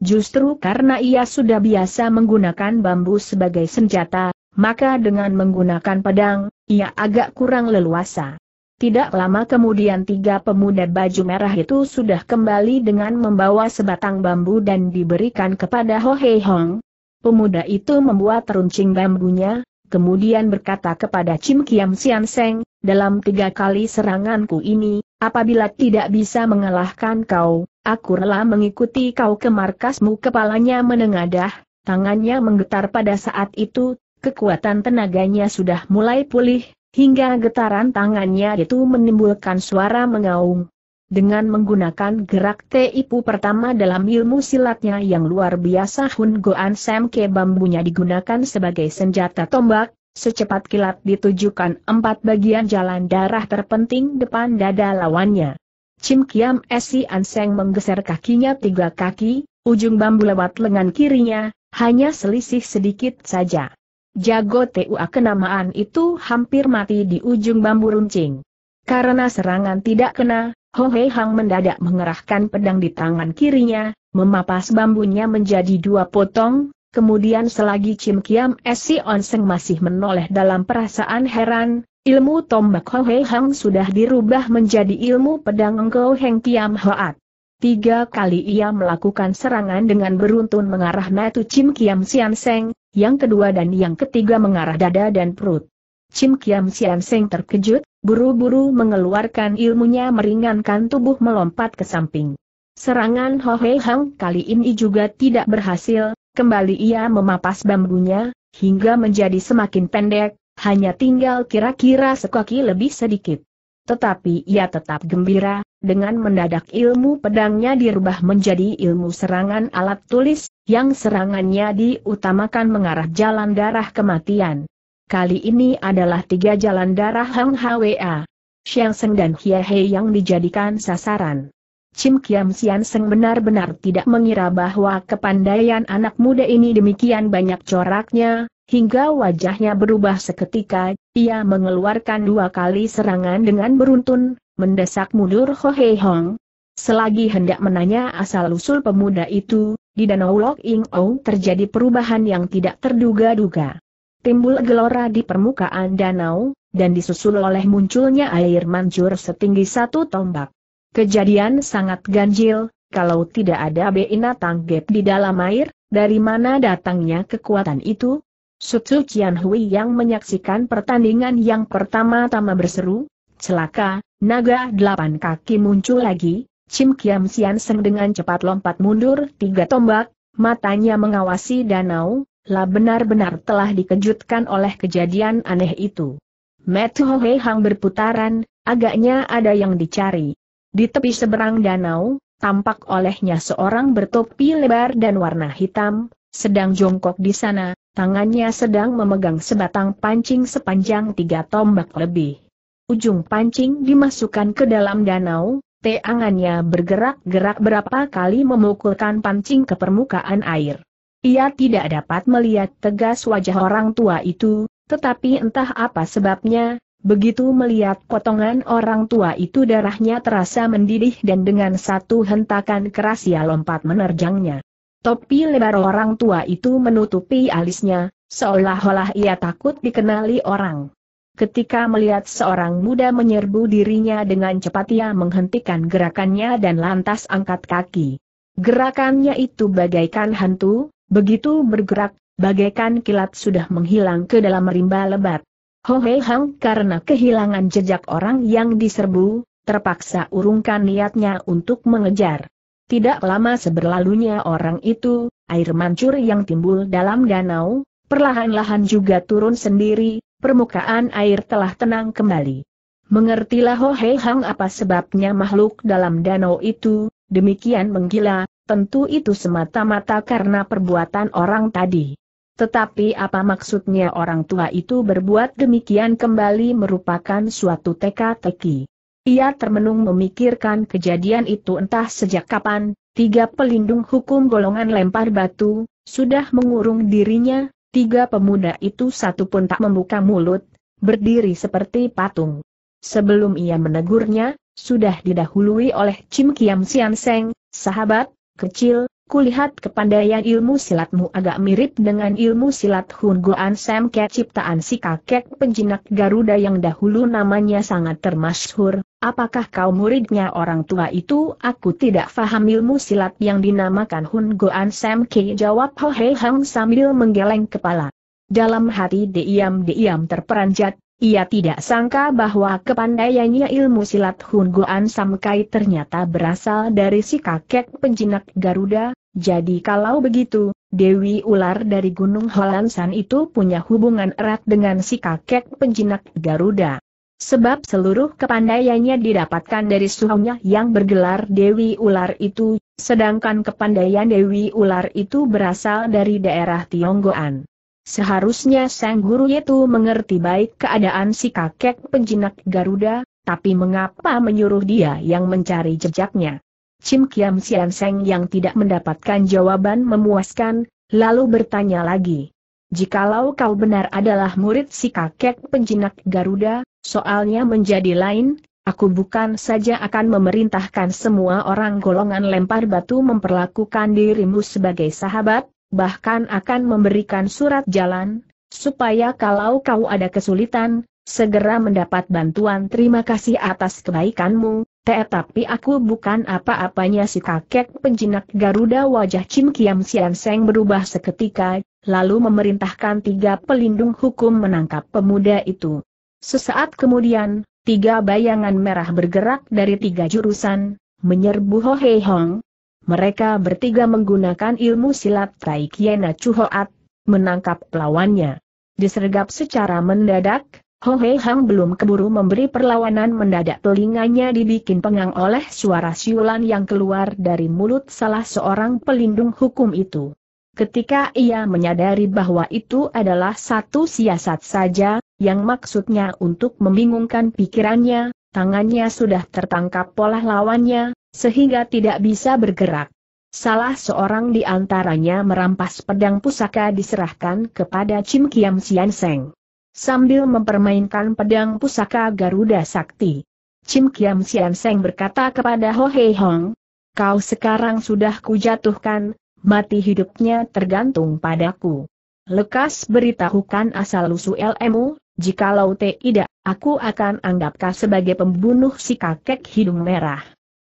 Justru karena ia sudah biasa menggunakan bambu sebagai senjata, maka dengan menggunakan pedang, ia agak kurang leluasa. Tidak lama kemudian tiga pemuda baju merah itu sudah kembali dengan membawa sebatang bambu dan diberikan kepada Ho Hei Hong. Pemuda itu membuat runcing bambunya, kemudian berkata kepada Chim Kiam Sian Seng, dalam tiga kali seranganku ini, Apabila tidak bisa mengalahkan kau, aku rela mengikuti kau ke markasmu kepalanya menengadah, tangannya menggetar pada saat itu, kekuatan tenaganya sudah mulai pulih, hingga getaran tangannya itu menimbulkan suara mengaung. Dengan menggunakan gerak teipu pertama dalam ilmu silatnya yang luar biasa Hun Goan Sam Ke bambunya digunakan sebagai senjata tombak, Secepat kilat ditujukan empat bagian jalan darah terpenting depan dada lawannya. Cim Kiam Si Anseng menggeser kakinya tiga kaki, ujung bambu lewat lengan kirinya, hanya selisih sedikit saja. Jago Tua kenamaan itu hampir mati di ujung bambu runcing. Karena serangan tidak kena, Ho Hei Hang mendadak mengerahkan pedang di tangan kirinya, memapas bambunya menjadi dua potong, Kemudian selagi Chim Kiam Si On masih menoleh dalam perasaan heran, ilmu tombak Ho Hei Hang sudah dirubah menjadi ilmu pedang Engkau Heng Kiam Hoat. Tiga kali ia melakukan serangan dengan beruntun mengarah metu Chim Kiam Sian Seng, yang kedua dan yang ketiga mengarah dada dan perut. Chim Kiam Sian Seng terkejut, buru-buru mengeluarkan ilmunya meringankan tubuh melompat ke samping. Serangan Ho Hei Hang kali ini juga tidak berhasil, Kembali ia memapas bambunya, hingga menjadi semakin pendek, hanya tinggal kira-kira sekaki lebih sedikit. Tetapi ia tetap gembira, dengan mendadak ilmu pedangnya dirubah menjadi ilmu serangan alat tulis, yang serangannya diutamakan mengarah jalan darah kematian. Kali ini adalah tiga jalan darah Hang Hwa, Xiang Seng dan Hie He yang dijadikan sasaran. Chim Kiam Sian Seng benar-benar tidak mengira bahwa kepandaian anak muda ini demikian banyak coraknya, hingga wajahnya berubah seketika, ia mengeluarkan dua kali serangan dengan beruntun, mendesak mundur Ho Hei Hong. Selagi hendak menanya asal-usul pemuda itu, di Danau Lok Ing O terjadi perubahan yang tidak terduga-duga. Timbul gelora di permukaan danau, dan disusul oleh munculnya air mancur setinggi satu tombak. Kejadian sangat ganjil, kalau tidak ada Beina tanggap di dalam air, dari mana datangnya kekuatan itu? Sutsu Qian Hui yang menyaksikan pertandingan yang pertama-tama berseru, celaka, naga delapan kaki muncul lagi, Chim Kiam Sian Seng dengan cepat lompat mundur tiga tombak, matanya mengawasi danau, lah benar-benar telah dikejutkan oleh kejadian aneh itu. Metu Hei Hang berputaran, agaknya ada yang dicari. Di tepi seberang danau, tampak olehnya seorang bertopi lebar dan warna hitam, sedang jongkok di sana, tangannya sedang memegang sebatang pancing sepanjang tiga tombak lebih. Ujung pancing dimasukkan ke dalam danau, teangannya bergerak-gerak berapa kali memukulkan pancing ke permukaan air. Ia tidak dapat melihat tegas wajah orang tua itu, tetapi entah apa sebabnya, Begitu melihat potongan orang tua itu darahnya terasa mendidih dan dengan satu hentakan keras ia lompat menerjangnya. Topi lebar orang tua itu menutupi alisnya, seolah-olah ia takut dikenali orang. Ketika melihat seorang muda menyerbu dirinya dengan cepat ia menghentikan gerakannya dan lantas angkat kaki. Gerakannya itu bagaikan hantu, begitu bergerak, bagaikan kilat sudah menghilang ke dalam rimba lebat. Ho Hei Hang karena kehilangan jejak orang yang diserbu, terpaksa urungkan niatnya untuk mengejar. Tidak lama seberlalunya orang itu, air mancur yang timbul dalam danau, perlahan-lahan juga turun sendiri, permukaan air telah tenang kembali. Mengertilah Ho Hei Hang apa sebabnya makhluk dalam danau itu, demikian menggila, tentu itu semata-mata karena perbuatan orang tadi. Tetapi apa maksudnya orang tua itu berbuat demikian kembali merupakan suatu teka-teki. Ia termenung memikirkan kejadian itu entah sejak kapan, tiga pelindung hukum golongan lempar batu, sudah mengurung dirinya, tiga pemuda itu satu pun tak membuka mulut, berdiri seperti patung. Sebelum ia menegurnya, sudah didahului oleh Cim Kiam Sian Seng, sahabat, kecil, kulihat kepandaian ilmu silatmu agak mirip dengan ilmu silat Hun Goan Sam Ke ciptaan si kakek penjinak Garuda yang dahulu namanya sangat termasyhur. Apakah kau muridnya orang tua itu? Aku tidak faham ilmu silat yang dinamakan Hun Goan Sam Ke jawab Ho Hei Hang sambil menggeleng kepala. Dalam hati diam-diam terperanjat, ia tidak sangka bahwa kepandaiannya ilmu silat Hun Goan Samkai ternyata berasal dari si kakek penjinak Garuda, jadi kalau begitu, Dewi Ular dari Gunung Holansan itu punya hubungan erat dengan si kakek penjinak Garuda. Sebab seluruh kepandaiannya didapatkan dari suhunya yang bergelar Dewi Ular itu, sedangkan kepandaian Dewi Ular itu berasal dari daerah Tionggoan. Seharusnya sang guru itu mengerti baik keadaan si kakek penjinak Garuda, tapi mengapa menyuruh dia yang mencari jejaknya? Cim Kiam Sian Seng yang tidak mendapatkan jawaban memuaskan, lalu bertanya lagi. Jikalau kau benar adalah murid si kakek penjinak Garuda, soalnya menjadi lain, aku bukan saja akan memerintahkan semua orang golongan lempar batu memperlakukan dirimu sebagai sahabat, bahkan akan memberikan surat jalan, supaya kalau kau ada kesulitan, segera mendapat bantuan terima kasih atas kebaikanmu, tetapi aku bukan apa-apanya si kakek penjinak Garuda wajah Cim Kiam Sian Seng berubah seketika, lalu memerintahkan tiga pelindung hukum menangkap pemuda itu. Sesaat kemudian, tiga bayangan merah bergerak dari tiga jurusan, menyerbu Ho Hei Hong, mereka bertiga menggunakan ilmu silat Taikiena Chuhoat, menangkap pelawannya. Disergap secara mendadak, Ho Hei Hang belum keburu memberi perlawanan mendadak telinganya dibikin pengang oleh suara siulan yang keluar dari mulut salah seorang pelindung hukum itu. Ketika ia menyadari bahwa itu adalah satu siasat saja, yang maksudnya untuk membingungkan pikirannya, tangannya sudah tertangkap pola lawannya, sehingga tidak bisa bergerak. Salah seorang di antaranya merampas pedang pusaka diserahkan kepada Chim Kiam Sian Seng. Sambil mempermainkan pedang pusaka Garuda Sakti, Chim Kiam Sian Seng berkata kepada Ho Hei Hong, Kau sekarang sudah kujatuhkan, mati hidupnya tergantung padaku. Lekas beritahukan asal-usul ilmu, jikalau tidak, aku akan anggapkah sebagai pembunuh si kakek hidung merah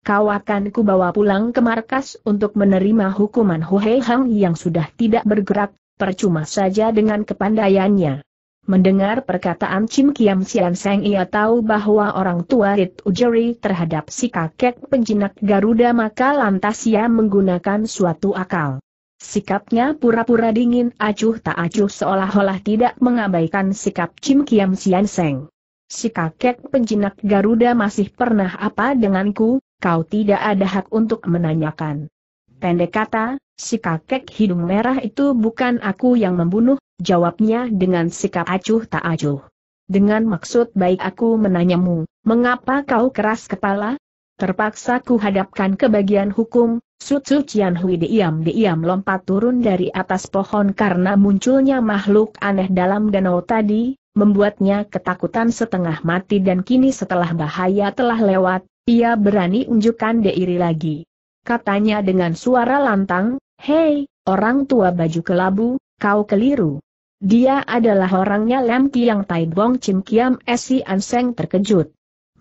kau akan kubawa pulang ke markas untuk menerima hukuman Hei Hang yang sudah tidak bergerak, percuma saja dengan kepandaiannya. Mendengar perkataan Chim Kiam Sian Seng ia tahu bahwa orang tua Rit Ujeri terhadap si kakek penjinak Garuda maka lantas ia menggunakan suatu akal. Sikapnya pura-pura dingin acuh tak acuh seolah-olah tidak mengabaikan sikap Chim Kiam Sian Seng. Si kakek penjinak Garuda masih pernah apa denganku, kau tidak ada hak untuk menanyakan. Pendek kata, si kakek hidung merah itu bukan aku yang membunuh, jawabnya dengan sikap acuh tak acuh. Dengan maksud baik aku menanyamu, mengapa kau keras kepala? Terpaksa ku hadapkan ke bagian hukum, Sutsu Cian Hui diam-diam lompat turun dari atas pohon karena munculnya makhluk aneh dalam danau tadi, membuatnya ketakutan setengah mati dan kini setelah bahaya telah lewat, ia berani unjukkan diri lagi. Katanya dengan suara lantang, Hei, orang tua baju kelabu, kau keliru. Dia adalah orangnya Lam Kiang Tai Bong Chim Kiam An Anseng terkejut.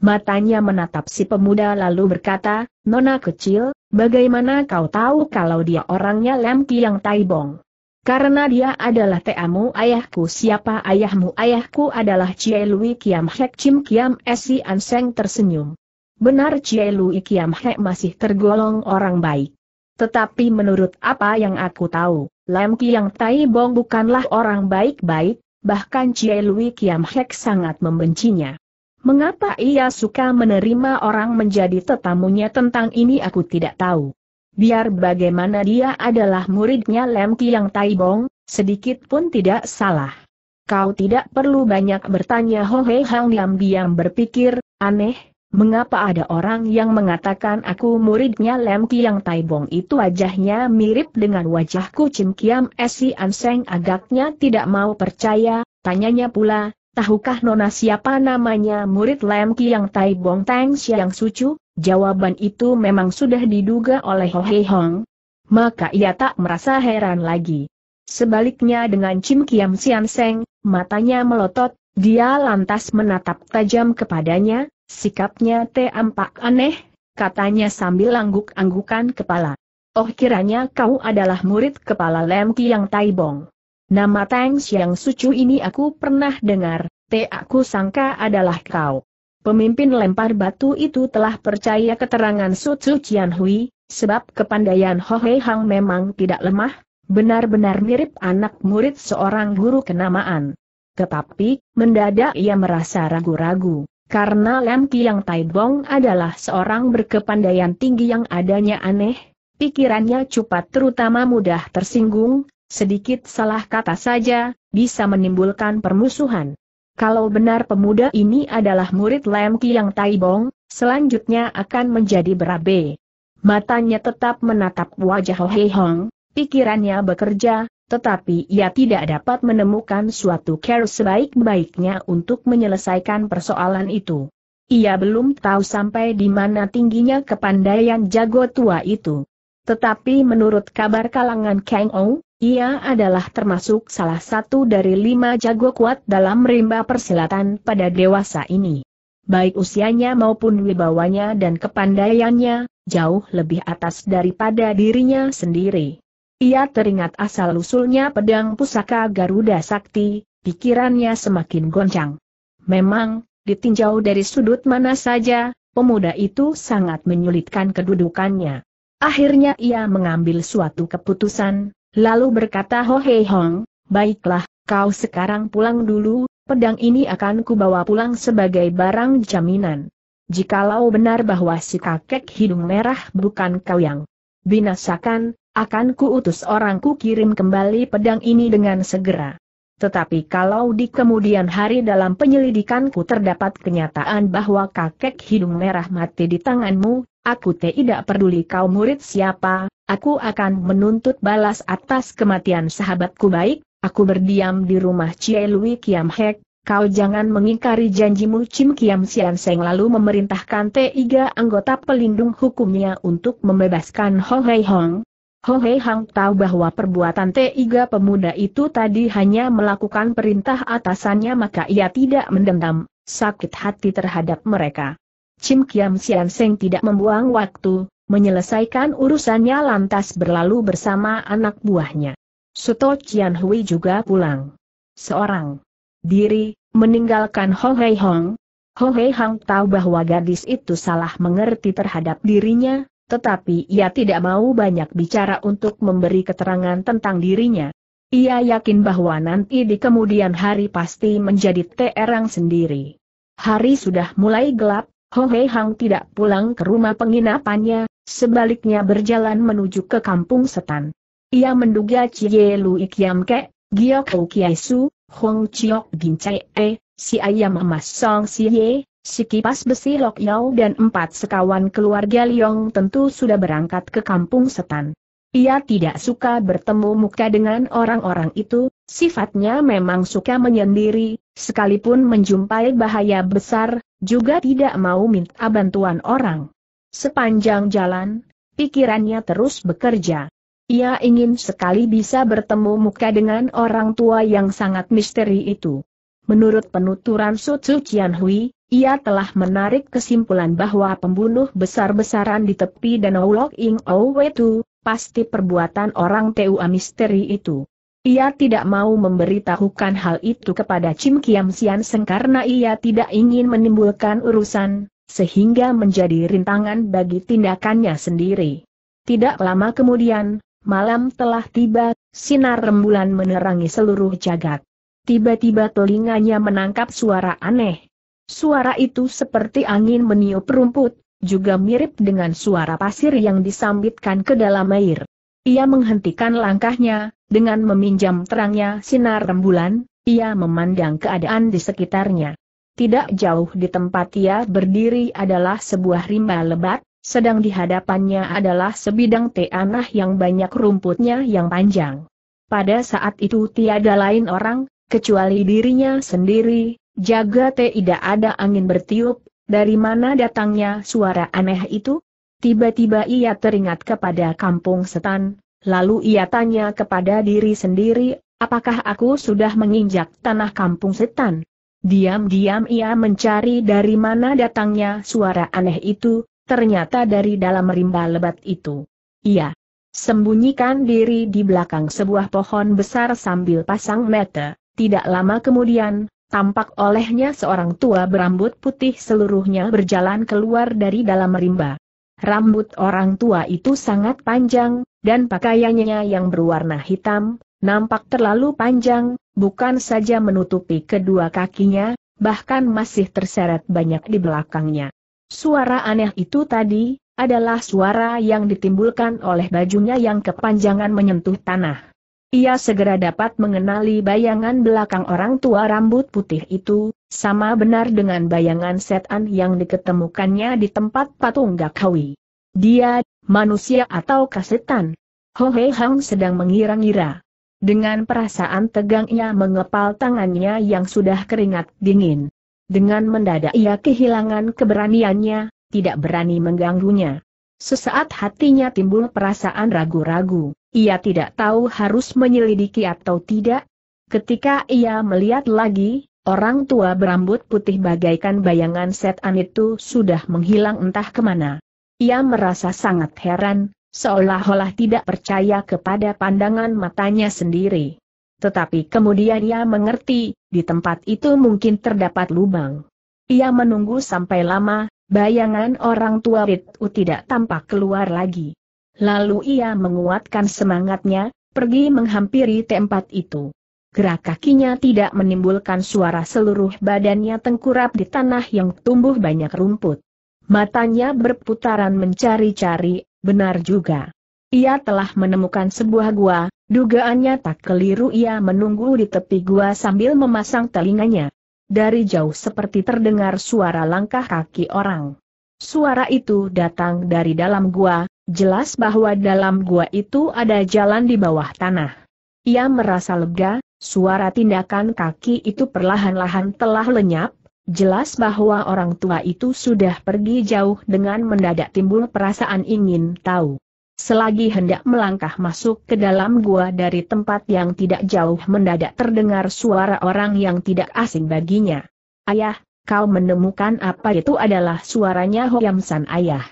Matanya menatap si pemuda lalu berkata, Nona kecil, bagaimana kau tahu kalau dia orangnya Lam Kiang Tai Bong? Karena dia adalah teamu ayahku siapa ayahmu ayahku adalah Chie Lui Kiam Hek Chim Kiam An Anseng tersenyum. Benar Cie Lui Kiam He masih tergolong orang baik. Tetapi menurut apa yang aku tahu, Lam Kiang Tai Bong bukanlah orang baik-baik, bahkan Cie Lui Kiam Hek sangat membencinya. Mengapa ia suka menerima orang menjadi tetamunya tentang ini aku tidak tahu. Biar bagaimana dia adalah muridnya Lam Kiang Taibong, sedikit pun tidak salah. Kau tidak perlu banyak bertanya Ho Hei Hang diam diam berpikir, aneh, Mengapa ada orang yang mengatakan aku muridnya Lem Kiang Tai Bong itu wajahnya mirip dengan wajahku Cim Kiam An Anseng agaknya tidak mau percaya, tanyanya pula, tahukah Nona siapa namanya murid Lem Kiang Tai Bong Tang Siang Sucu? Jawaban itu memang sudah diduga oleh Ho Hei Hong. Maka ia tak merasa heran lagi. Sebaliknya dengan Cim Kiam Sian Seng, matanya melotot, dia lantas menatap tajam kepadanya, Sikapnya tampak aneh, katanya sambil angguk-anggukan kepala. Oh kiranya kau adalah murid kepala Lem Kiang Bong. Nama Tang Xiang Sucu ini aku pernah dengar, te aku sangka adalah kau. Pemimpin lempar batu itu telah percaya keterangan Sucu Cian Hui, sebab kepandaian Ho Hei Hang memang tidak lemah, benar-benar mirip anak murid seorang guru kenamaan. Tetapi, mendadak ia merasa ragu-ragu. Karena Lam Kiang Tai Bong adalah seorang berkepandaian tinggi yang adanya aneh, pikirannya cepat terutama mudah tersinggung, sedikit salah kata saja, bisa menimbulkan permusuhan. Kalau benar pemuda ini adalah murid Lam Kiang Tai Bong, selanjutnya akan menjadi berabe. Matanya tetap menatap wajah Ho Hei Hong, pikirannya bekerja, tetapi ia tidak dapat menemukan suatu cara sebaik-baiknya untuk menyelesaikan persoalan itu. Ia belum tahu sampai di mana tingginya kepandaian jago tua itu. Tetapi menurut kabar kalangan Kang Ou, ia adalah termasuk salah satu dari lima jago kuat dalam rimba persilatan pada dewasa ini. Baik usianya maupun wibawanya dan kepandaiannya, jauh lebih atas daripada dirinya sendiri. Ia teringat asal-usulnya pedang pusaka Garuda Sakti, pikirannya semakin goncang. Memang, ditinjau dari sudut mana saja, pemuda itu sangat menyulitkan kedudukannya. Akhirnya ia mengambil suatu keputusan, lalu berkata Ho Hei Hong, baiklah, kau sekarang pulang dulu, pedang ini akan kubawa pulang sebagai barang jaminan. Jikalau benar bahwa si kakek hidung merah bukan kau yang binasakan, akan kuutus orangku kirim kembali pedang ini dengan segera. Tetapi kalau di kemudian hari dalam penyelidikanku terdapat kenyataan bahwa kakek hidung merah mati di tanganmu, aku tidak peduli kau murid siapa, aku akan menuntut balas atas kematian sahabatku baik, aku berdiam di rumah Cie Lui Kiam Hek, kau jangan mengingkari janjimu Cim Kiam Sian Seng lalu memerintahkan tiga anggota pelindung hukumnya untuk membebaskan Hong Hei Hong, Ho Hei Hang tahu bahwa perbuatan tiga pemuda itu tadi hanya melakukan perintah atasannya maka ia tidak mendendam, sakit hati terhadap mereka. Chim Kiam Sian Seng tidak membuang waktu, menyelesaikan urusannya lantas berlalu bersama anak buahnya. Suto Chian Hui juga pulang. Seorang diri, meninggalkan Ho Hei Hong. Ho Hei Hang tahu bahwa gadis itu salah mengerti terhadap dirinya, tetapi ia tidak mau banyak bicara untuk memberi keterangan tentang dirinya. Ia yakin bahwa nanti di kemudian hari pasti menjadi terang sendiri. Hari sudah mulai gelap, Ho Hei Hang tidak pulang ke rumah penginapannya, sebaliknya berjalan menuju ke kampung setan. Ia menduga Cie Lu Ikiam Ke, Giok Ho Kiai Su, Hong Chiok Gin Chai E, si ayam emas Song Si Ye, Si kipas besi Lok Yau dan empat sekawan keluarga Liong tentu sudah berangkat ke kampung setan. Ia tidak suka bertemu muka dengan orang-orang itu, sifatnya memang suka menyendiri, sekalipun menjumpai bahaya besar, juga tidak mau minta bantuan orang. Sepanjang jalan, pikirannya terus bekerja. Ia ingin sekali bisa bertemu muka dengan orang tua yang sangat misteri itu. Menurut penuturan Su Tzu Qianhui, ia telah menarik kesimpulan bahwa pembunuh besar-besaran di tepi Danau Lok Ing Owetu, pasti perbuatan orang Tua misteri itu. Ia tidak mau memberitahukan hal itu kepada Chim Kiam Sian Seng karena ia tidak ingin menimbulkan urusan, sehingga menjadi rintangan bagi tindakannya sendiri. Tidak lama kemudian, malam telah tiba, sinar rembulan menerangi seluruh jagat. Tiba-tiba telinganya menangkap suara aneh Suara itu seperti angin meniup rumput, juga mirip dengan suara pasir yang disambitkan ke dalam air. Ia menghentikan langkahnya, dengan meminjam terangnya sinar rembulan, ia memandang keadaan di sekitarnya. Tidak jauh di tempat ia berdiri adalah sebuah rimba lebat, sedang di hadapannya adalah sebidang tanah yang banyak rumputnya yang panjang. Pada saat itu tiada lain orang, kecuali dirinya sendiri, Jaga teh tidak ada angin bertiup, dari mana datangnya suara aneh itu? Tiba-tiba ia teringat kepada kampung setan, lalu ia tanya kepada diri sendiri, apakah aku sudah menginjak tanah kampung setan? Diam-diam ia mencari dari mana datangnya suara aneh itu, ternyata dari dalam rimba lebat itu. Ia sembunyikan diri di belakang sebuah pohon besar sambil pasang mata. Tidak lama kemudian, tampak olehnya seorang tua berambut putih seluruhnya berjalan keluar dari dalam rimba. Rambut orang tua itu sangat panjang, dan pakaiannya yang berwarna hitam, nampak terlalu panjang, bukan saja menutupi kedua kakinya, bahkan masih terseret banyak di belakangnya. Suara aneh itu tadi, adalah suara yang ditimbulkan oleh bajunya yang kepanjangan menyentuh tanah. Ia segera dapat mengenali bayangan belakang orang tua rambut putih itu, sama benar dengan bayangan setan yang diketemukannya di tempat patung gakawi. Dia, manusia atau kasetan? Ho Hei Hang sedang mengira-ngira. Dengan perasaan tegang ia mengepal tangannya yang sudah keringat dingin. Dengan mendadak ia kehilangan keberaniannya, tidak berani mengganggunya. Sesaat hatinya timbul perasaan ragu-ragu, ia tidak tahu harus menyelidiki atau tidak. Ketika ia melihat lagi, orang tua berambut putih bagaikan bayangan setan itu sudah menghilang entah kemana. Ia merasa sangat heran, seolah-olah tidak percaya kepada pandangan matanya sendiri. Tetapi kemudian ia mengerti, di tempat itu mungkin terdapat lubang. Ia menunggu sampai lama, Bayangan orang tua Ritu tidak tampak keluar lagi. Lalu ia menguatkan semangatnya, pergi menghampiri tempat itu. Gerak kakinya tidak menimbulkan suara seluruh badannya tengkurap di tanah yang tumbuh banyak rumput. Matanya berputaran mencari-cari, benar juga. Ia telah menemukan sebuah gua, dugaannya tak keliru ia menunggu di tepi gua sambil memasang telinganya dari jauh seperti terdengar suara langkah kaki orang. Suara itu datang dari dalam gua, jelas bahwa dalam gua itu ada jalan di bawah tanah. Ia merasa lega, suara tindakan kaki itu perlahan-lahan telah lenyap, jelas bahwa orang tua itu sudah pergi jauh dengan mendadak timbul perasaan ingin tahu. Selagi hendak melangkah masuk ke dalam gua dari tempat yang tidak jauh mendadak terdengar suara orang yang tidak asing baginya. Ayah, kau menemukan apa itu adalah suaranya Hoyamsan ayah.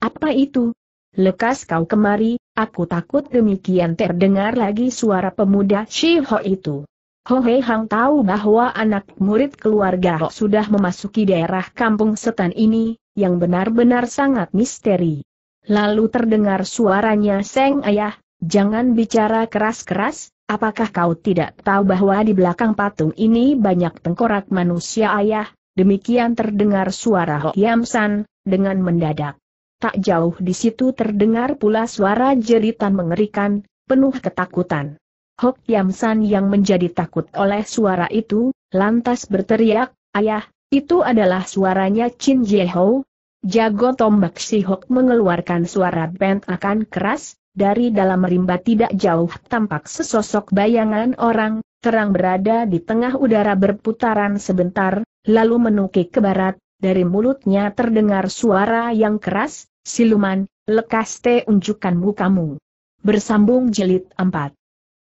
Apa itu? Lekas kau kemari, aku takut demikian terdengar lagi suara pemuda Shi Ho itu. Ho Hei Hang tahu bahwa anak murid keluarga Ho sudah memasuki daerah kampung setan ini, yang benar-benar sangat misteri. Lalu terdengar suaranya Seng Ayah, jangan bicara keras-keras, apakah kau tidak tahu bahwa di belakang patung ini banyak tengkorak manusia ayah? Demikian terdengar suara Ho Yam San, dengan mendadak. Tak jauh di situ terdengar pula suara jeritan mengerikan, penuh ketakutan. Hok Yamsan yang menjadi takut oleh suara itu, lantas berteriak, Ayah, itu adalah suaranya Chin Jie Ho, Jago tombak si Hok mengeluarkan suara bent akan keras, dari dalam rimba tidak jauh tampak sesosok bayangan orang, terang berada di tengah udara berputaran sebentar, lalu menukik ke barat, dari mulutnya terdengar suara yang keras, siluman, lekas te unjukkan kamu. Bersambung jilid 4